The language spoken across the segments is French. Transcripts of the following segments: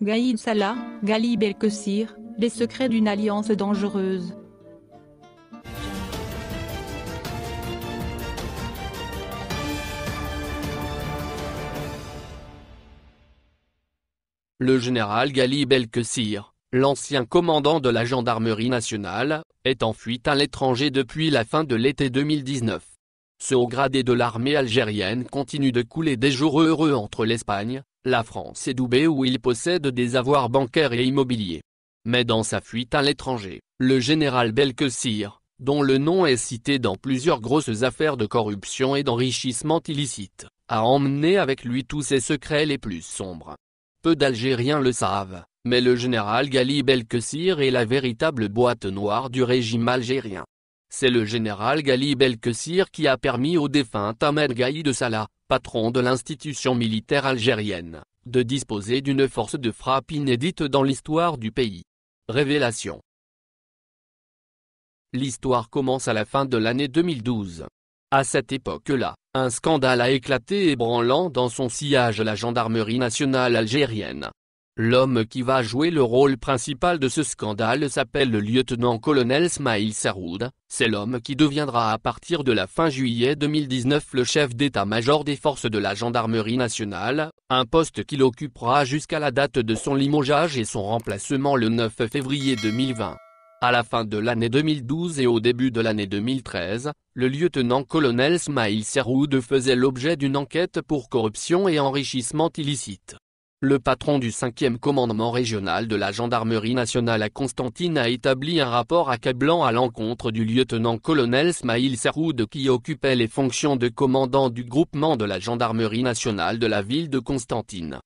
Gaïd Salah, Gali Belkessir, les secrets d'une alliance dangereuse. Le général Gali Belkessir, l'ancien commandant de la gendarmerie nationale, est en fuite à l'étranger depuis la fin de l'été 2019. Ce haut gradé de l'armée algérienne continue de couler des jours heureux entre l'Espagne, la France est doubée où il possède des avoirs bancaires et immobiliers. Mais dans sa fuite à l'étranger, le général Belkessir, dont le nom est cité dans plusieurs grosses affaires de corruption et d'enrichissement illicite, a emmené avec lui tous ses secrets les plus sombres. Peu d'Algériens le savent, mais le général Gali Belkessir est la véritable boîte noire du régime algérien. C'est le général Gali Belkessir qui a permis au défunt Ahmed Gaï de Salah, patron de l'institution militaire algérienne, de disposer d'une force de frappe inédite dans l'histoire du pays. Révélation L'histoire commence à la fin de l'année 2012. À cette époque-là, un scandale a éclaté ébranlant dans son sillage la gendarmerie nationale algérienne. L'homme qui va jouer le rôle principal de ce scandale s'appelle le lieutenant-colonel Smaïl Saroud, c'est l'homme qui deviendra à partir de la fin juillet 2019 le chef d'état-major des forces de la gendarmerie nationale, un poste qu'il occupera jusqu'à la date de son limogeage et son remplacement le 9 février 2020. À la fin de l'année 2012 et au début de l'année 2013, le lieutenant-colonel Smaïl Saroud faisait l'objet d'une enquête pour corruption et enrichissement illicite. Le patron du 5e commandement régional de la gendarmerie nationale à Constantine a établi un rapport accablant à l'encontre du lieutenant-colonel Smaïl Saroud qui occupait les fonctions de commandant du groupement de la gendarmerie nationale de la ville de Constantine.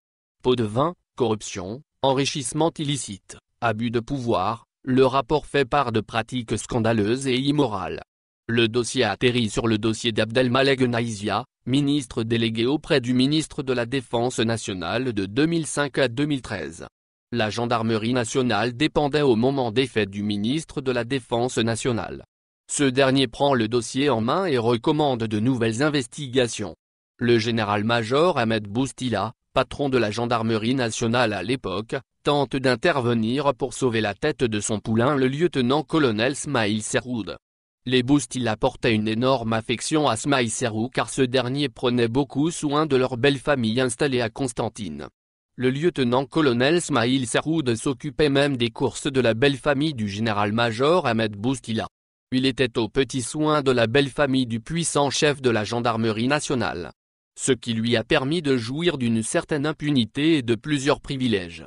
Pot de vin, corruption, enrichissement illicite, abus de pouvoir, le rapport fait part de pratiques scandaleuses et immorales. Le dossier atterrit sur le dossier d'Abdelmalek Naïzia, ministre délégué auprès du ministre de la Défense nationale de 2005 à 2013. La gendarmerie nationale dépendait au moment des faits du ministre de la Défense nationale. Ce dernier prend le dossier en main et recommande de nouvelles investigations. Le général-major Ahmed Boustila, patron de la gendarmerie nationale à l'époque, tente d'intervenir pour sauver la tête de son poulain le lieutenant-colonel Smaïl Seroud. Les Boustila portaient une énorme affection à Smaï Serou car ce dernier prenait beaucoup soin de leur belle famille installée à Constantine. Le lieutenant-colonel Smaïl de s'occupait même des courses de la belle famille du général-major Ahmed Boustila. Il était aux petits soins de la belle famille du puissant chef de la gendarmerie nationale. Ce qui lui a permis de jouir d'une certaine impunité et de plusieurs privilèges.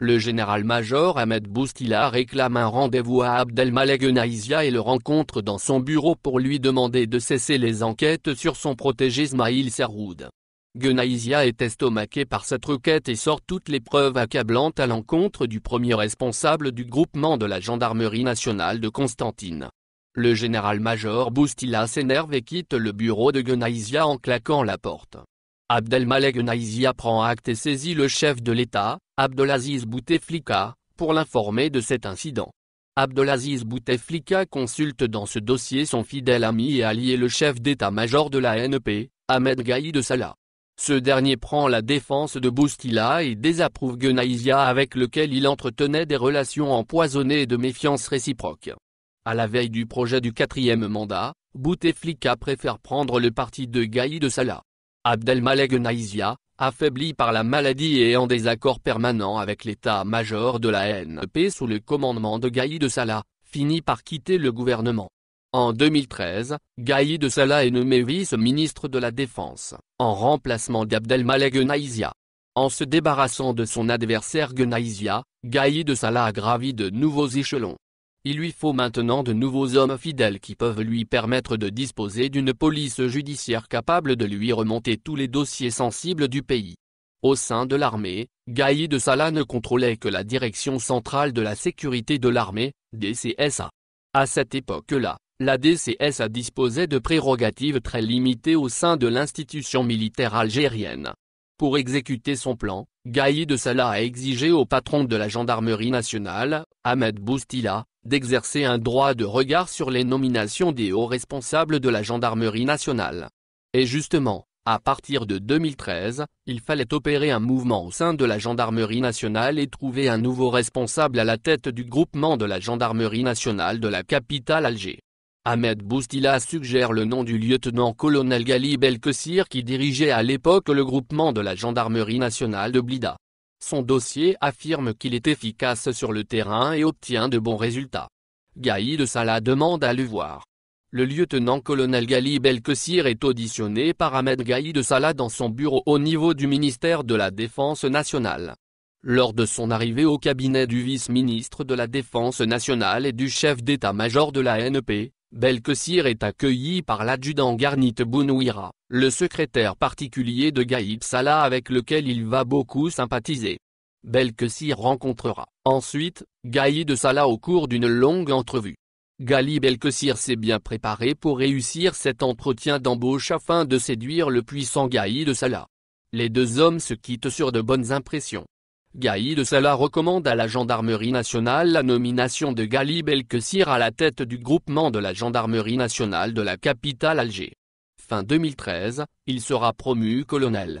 Le général-major Ahmed Boustila réclame un rendez-vous à Abdelmalek Gnaïzia et le rencontre dans son bureau pour lui demander de cesser les enquêtes sur son protégé Ismail Serroud. Gunaïzia est estomaqué par cette requête et sort toutes les preuves accablantes à l'encontre du premier responsable du groupement de la gendarmerie nationale de Constantine. Le général-major Boustila s'énerve et quitte le bureau de Gunaïzia en claquant la porte. Abdelmalek Naizi prend acte et saisit le chef de l'État, Abdelaziz Bouteflika, pour l'informer de cet incident. Abdelaziz Bouteflika consulte dans ce dossier son fidèle ami et allié le chef d'état-major de la NP, e Ahmed de Salah. Ce dernier prend la défense de Boustila et désapprouve Gnaïsia avec lequel il entretenait des relations empoisonnées et de méfiance réciproque. À la veille du projet du quatrième mandat, Bouteflika préfère prendre le parti de de Salah. Abdelmalek Naïsia, affaibli par la maladie et en désaccord permanent avec l'état-major de la NP e sous le commandement de de Salah, finit par quitter le gouvernement. En 2013, de Salah est nommé vice-ministre de la Défense, en remplacement d'Abdelmalek Naïsia. En se débarrassant de son adversaire gaï de Salah a gravi de nouveaux échelons. Il lui faut maintenant de nouveaux hommes fidèles qui peuvent lui permettre de disposer d'une police judiciaire capable de lui remonter tous les dossiers sensibles du pays. Au sein de l'armée, Gaïd de Salah ne contrôlait que la Direction centrale de la sécurité de l'armée, DCSA. À cette époque-là, la DCSA disposait de prérogatives très limitées au sein de l'institution militaire algérienne. Pour exécuter son plan, Gaïd de Salah a exigé au patron de la gendarmerie nationale, Ahmed Boustila, d'exercer un droit de regard sur les nominations des hauts responsables de la gendarmerie nationale. Et justement, à partir de 2013, il fallait opérer un mouvement au sein de la gendarmerie nationale et trouver un nouveau responsable à la tête du groupement de la gendarmerie nationale de la capitale Alger. Ahmed Boustila suggère le nom du lieutenant-colonel El Belkessir qui dirigeait à l'époque le groupement de la gendarmerie nationale de Blida. Son dossier affirme qu'il est efficace sur le terrain et obtient de bons résultats. Gaï de Salah demande à le voir. Le lieutenant-colonel Gali Belkessir est auditionné par Ahmed Gaïd de Salah dans son bureau au niveau du ministère de la Défense nationale. Lors de son arrivée au cabinet du vice-ministre de la Défense nationale et du chef d'état-major de la NP, e Belkessir est accueilli par l'adjudant Garnit Bounouira, le secrétaire particulier de Gaïb Salah avec lequel il va beaucoup sympathiser. Belkessir rencontrera, ensuite, Gaïd Salah au cours d'une longue entrevue. Gali Belkessir s'est bien préparé pour réussir cet entretien d'embauche afin de séduire le puissant Gaïd Salah. Les deux hommes se quittent sur de bonnes impressions de Salah recommande à la gendarmerie nationale la nomination de Gali Belkessir à la tête du groupement de la gendarmerie nationale de la capitale Alger. Fin 2013, il sera promu colonel.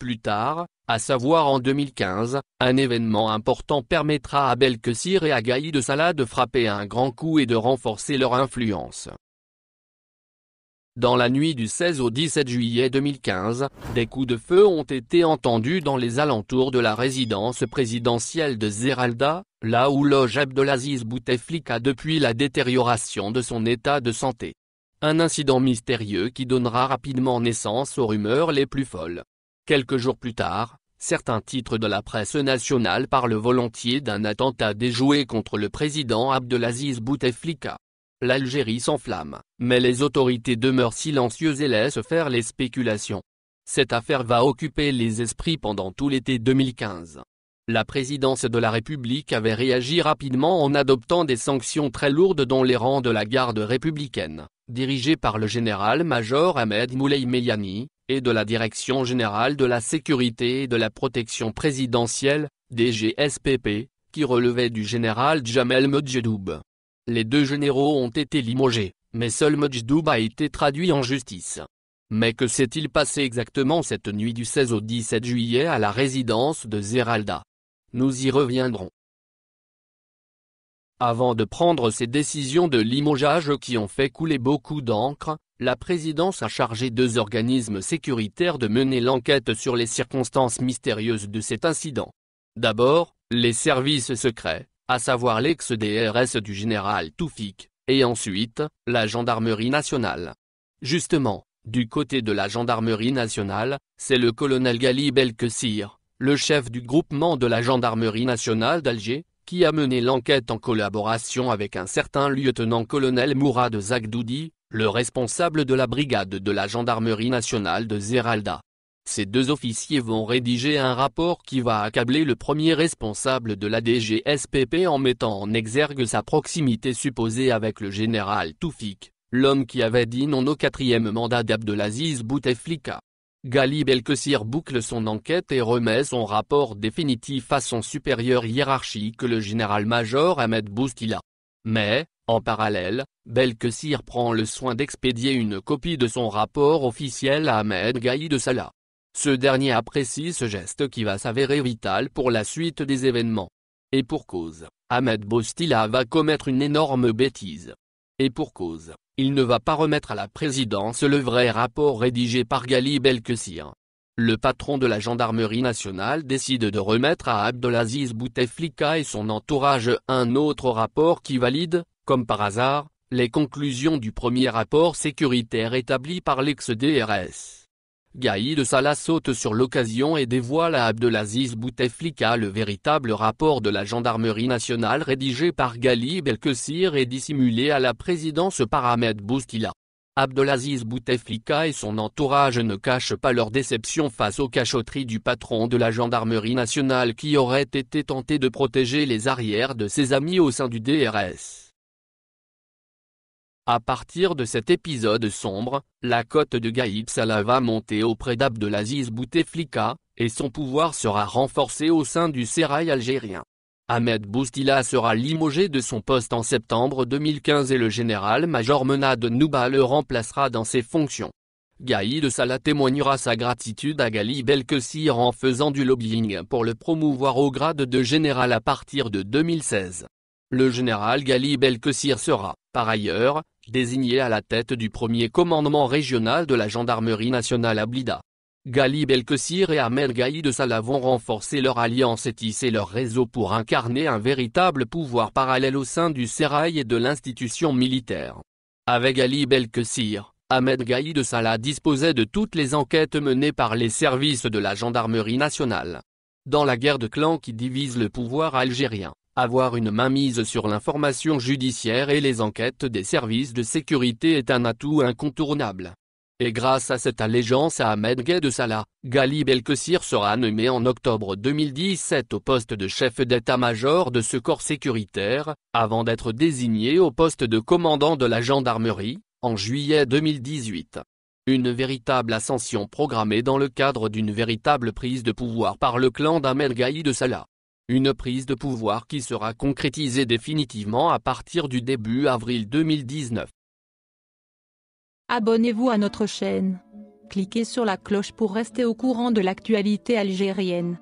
Plus tard, à savoir en 2015, un événement important permettra à Belkessir et à de Salah de frapper un grand coup et de renforcer leur influence. Dans la nuit du 16 au 17 juillet 2015, des coups de feu ont été entendus dans les alentours de la résidence présidentielle de Zeralda, là où loge Abdelaziz Bouteflika depuis la détérioration de son état de santé. Un incident mystérieux qui donnera rapidement naissance aux rumeurs les plus folles. Quelques jours plus tard, certains titres de la presse nationale parlent volontiers d'un attentat déjoué contre le président Abdelaziz Bouteflika l'Algérie s'enflamme, mais les autorités demeurent silencieuses et laissent faire les spéculations. Cette affaire va occuper les esprits pendant tout l'été 2015. La présidence de la République avait réagi rapidement en adoptant des sanctions très lourdes dans les rangs de la garde républicaine, dirigée par le général-major Ahmed Moulay Meyani, et de la Direction générale de la sécurité et de la protection présidentielle, DGSPP, qui relevait du général Djamel Medjedoub. Les deux généraux ont été limogés, mais seul Majdoub a été traduit en justice. Mais que s'est-il passé exactement cette nuit du 16 au 17 juillet à la résidence de Zeralda Nous y reviendrons. Avant de prendre ces décisions de limogeage qui ont fait couler beaucoup d'encre, la présidence a chargé deux organismes sécuritaires de mener l'enquête sur les circonstances mystérieuses de cet incident. D'abord, les services secrets, à savoir l'ex-DRS du général Toufik, et ensuite, la gendarmerie nationale. Justement, du côté de la gendarmerie nationale, c'est le colonel Gali Belkessir, le chef du groupement de la gendarmerie nationale d'Alger, qui a mené l'enquête en collaboration avec un certain lieutenant-colonel Mourad Zagdoudi, le responsable de la brigade de la gendarmerie nationale de Zéralda. Ces deux officiers vont rédiger un rapport qui va accabler le premier responsable de la DGSPP en mettant en exergue sa proximité supposée avec le général Toufik, l'homme qui avait dit non au quatrième mandat d'Abdelaziz Bouteflika. Gali Belkessir boucle son enquête et remet son rapport définitif à son supérieur hiérarchique le général-major Ahmed Boustila. Mais, en parallèle, Belkessir prend le soin d'expédier une copie de son rapport officiel à Ahmed Gaï de Salah. Ce dernier apprécie ce geste qui va s'avérer vital pour la suite des événements. Et pour cause, Ahmed Bostila va commettre une énorme bêtise. Et pour cause, il ne va pas remettre à la présidence le vrai rapport rédigé par Gali Belkessir. Le patron de la gendarmerie nationale décide de remettre à Abdelaziz Bouteflika et son entourage un autre rapport qui valide, comme par hasard, les conclusions du premier rapport sécuritaire établi par l'ex-DRS. Gaïd Salah saute sur l'occasion et dévoile à Abdelaziz Bouteflika le véritable rapport de la gendarmerie nationale rédigé par Gali Belkessir et dissimulé à la présidence par Ahmed Boustila. Abdelaziz Bouteflika et son entourage ne cachent pas leur déception face aux cachotteries du patron de la gendarmerie nationale qui aurait été tenté de protéger les arrières de ses amis au sein du DRS. À partir de cet épisode sombre, la cote de Gaïb-Salah va monter auprès d'Abdelaziz Bouteflika, et son pouvoir sera renforcé au sein du sérail algérien. Ahmed Boustila sera limogé de son poste en septembre 2015 et le général-major Menad Nouba le remplacera dans ses fonctions. Gaïd Salah témoignera sa gratitude à Gali Belkessir en faisant du lobbying pour le promouvoir au grade de général à partir de 2016. Le général Gali Belkessir sera, par ailleurs, désigné à la tête du premier commandement régional de la gendarmerie nationale à Blida. el Belkessir et Ahmed Gaï de Salah vont renforcer leur alliance et tisser leur réseau pour incarner un véritable pouvoir parallèle au sein du Sérail et de l'institution militaire. Avec Ali Belkessir, Ahmed Gaï de Salah disposait de toutes les enquêtes menées par les services de la gendarmerie nationale. Dans la guerre de clans qui divise le pouvoir algérien, avoir une mainmise sur l'information judiciaire et les enquêtes des services de sécurité est un atout incontournable. Et grâce à cette allégeance à Ahmed Gay de Salah, Ghali Belkessir sera nommé en octobre 2017 au poste de chef d'état-major de ce corps sécuritaire, avant d'être désigné au poste de commandant de la gendarmerie, en juillet 2018. Une véritable ascension programmée dans le cadre d'une véritable prise de pouvoir par le clan d'Ahmed Gaï de Salah. Une prise de pouvoir qui sera concrétisée définitivement à partir du début avril 2019. Abonnez-vous à notre chaîne. Cliquez sur la cloche pour rester au courant de l'actualité algérienne.